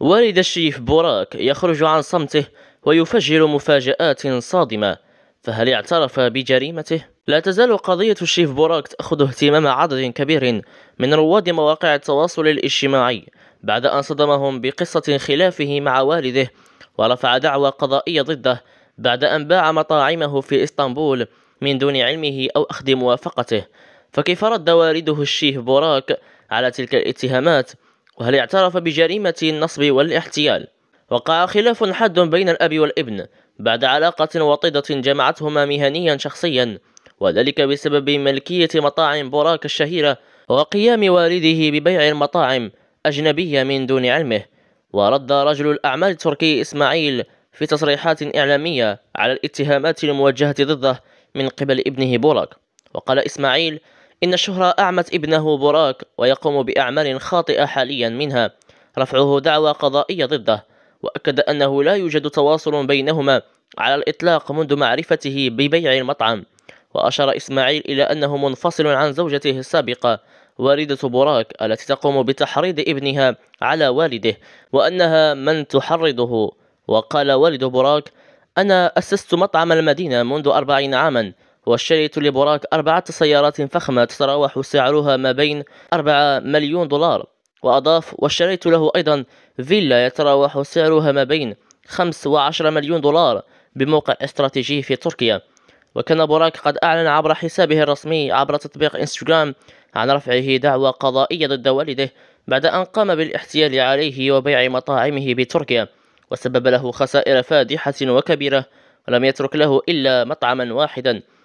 ورد الشيف بوراك يخرج عن صمته ويفجر مفاجآت صادمة فهل اعترف بجريمته؟ لا تزال قضية الشيف بوراك تأخذ اهتمام عدد كبير من رواد مواقع التواصل الاجتماعي بعد أن صدمهم بقصة خلافه مع والده ورفع دعوى قضائية ضده بعد أن باع مطاعمه في إسطنبول من دون علمه أو أخذ موافقته فكيف رد والده الشيف بوراك على تلك الاتهامات وهل اعترف بجريمة النصب والاحتيال وقع خلاف حاد بين الأب والابن بعد علاقة وطيدة جمعتهما مهنيا شخصيا وذلك بسبب ملكية مطاعم بوراك الشهيرة وقيام والده ببيع المطاعم أجنبية من دون علمه ورد رجل الأعمال التركي إسماعيل في تصريحات إعلامية على الاتهامات الموجهة ضده من قبل ابنه بوراك وقال إسماعيل إن الشهرة أعمت ابنه براك ويقوم بأعمال خاطئة حاليا منها رفعه دعوى قضائية ضده وأكد أنه لا يوجد تواصل بينهما على الإطلاق منذ معرفته ببيع المطعم وأشار إسماعيل إلى أنه منفصل عن زوجته السابقة والدة براك التي تقوم بتحريض ابنها على والده وأنها من تحرضه وقال والد براك أنا أسست مطعم المدينة منذ أربعين عاماً واشتريت لبراك أربعة سيارات فخمة تتراوح سعرها ما بين أربعة مليون دولار وأضاف واشتريت له أيضا فيلا يتراوح سعرها ما بين خمس وعشرة مليون دولار بموقع استراتيجي في تركيا وكان بوراك قد أعلن عبر حسابه الرسمي عبر تطبيق إنستغرام عن رفعه دعوى قضائية ضد والده بعد أن قام بالاحتيال عليه وبيع مطاعمه بتركيا وسبب له خسائر فادحة وكبيرة ولم يترك له إلا مطعما واحدا